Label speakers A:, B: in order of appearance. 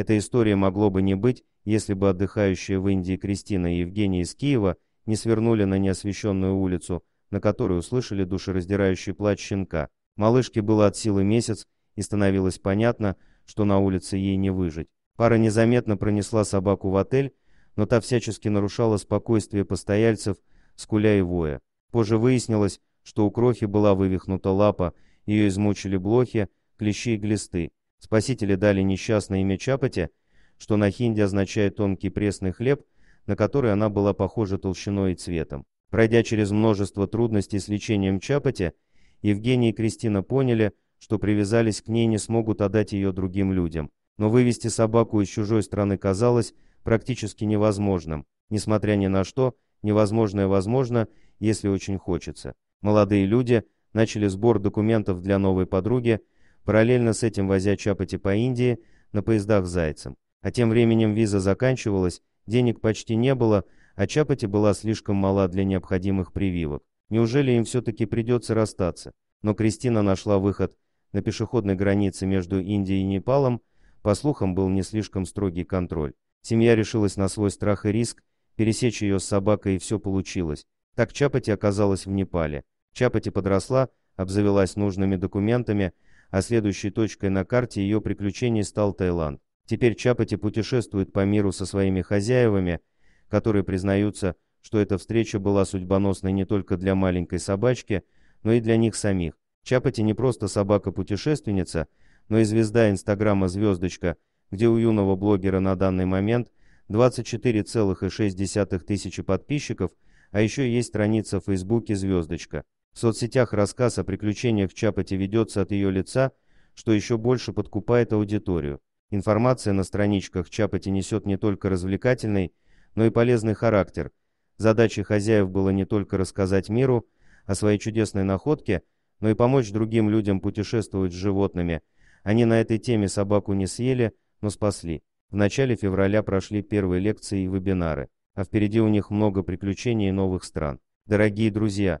A: Этой истории могло бы не быть, если бы отдыхающие в Индии Кристина и Евгений из Киева не свернули на неосвещенную улицу, на которой услышали душераздирающий плач щенка. Малышке было от силы месяц, и становилось понятно, что на улице ей не выжить. Пара незаметно пронесла собаку в отель, но та всячески нарушала спокойствие постояльцев, скуля и воя. Позже выяснилось, что у крохи была вывихнута лапа, ее измучили блохи, клещи и глисты. Спасители дали несчастное имя Чапати, что на хинди означает тонкий пресный хлеб, на который она была похожа толщиной и цветом. Пройдя через множество трудностей с лечением Чапати, Евгений и Кристина поняли, что привязались к ней не смогут отдать ее другим людям. Но вывести собаку из чужой страны казалось практически невозможным. Несмотря ни на что, невозможное возможно, если очень хочется. Молодые люди начали сбор документов для новой подруги, параллельно с этим возя чапати по Индии на поездах с Зайцем. А тем временем виза заканчивалась, денег почти не было, а чапати была слишком мала для необходимых прививок. Неужели им все-таки придется расстаться? Но Кристина нашла выход. На пешеходной границе между Индией и Непалом, по слухам, был не слишком строгий контроль. Семья решилась на свой страх и риск, пересечь ее с собакой, и все получилось. Так Чапати оказалась в Непале. Чапати подросла, обзавелась нужными документами – а следующей точкой на карте ее приключений стал Таиланд. Теперь Чапати путешествует по миру со своими хозяевами, которые признаются, что эта встреча была судьбоносной не только для маленькой собачки, но и для них самих. Чапати не просто собака-путешественница, но и звезда инстаграма «Звездочка», где у юного блогера на данный момент 24,6 тысячи подписчиков, а еще есть страница в Фейсбуке «Звездочка». В соцсетях рассказ о приключениях Чапати ведется от ее лица, что еще больше подкупает аудиторию. Информация на страничках Чапати несет не только развлекательный, но и полезный характер. Задачей хозяев было не только рассказать миру о своей чудесной находке, но и помочь другим людям путешествовать с животными. Они на этой теме собаку не съели, но спасли. В начале февраля прошли первые лекции и вебинары, а впереди у них много приключений и новых стран. Дорогие друзья,